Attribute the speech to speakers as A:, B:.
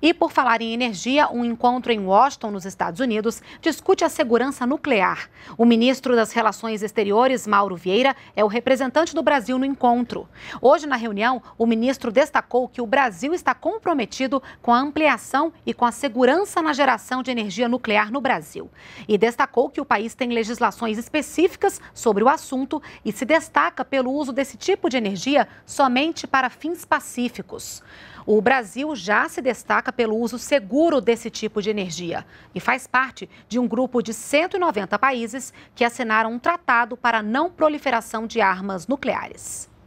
A: E por falar em energia, um encontro em Washington, nos Estados Unidos, discute a segurança nuclear. O ministro das Relações Exteriores, Mauro Vieira, é o representante do Brasil no encontro. Hoje, na reunião, o ministro destacou que o Brasil está comprometido com a ampliação e com a segurança na geração de energia nuclear no Brasil. E destacou que o país tem legislações específicas sobre o assunto e se destaca pelo uso desse tipo de energia somente para fins pacíficos. O Brasil já se destaca pelo uso seguro desse tipo de energia e faz parte de um grupo de 190 países que assinaram um tratado para não proliferação de armas nucleares.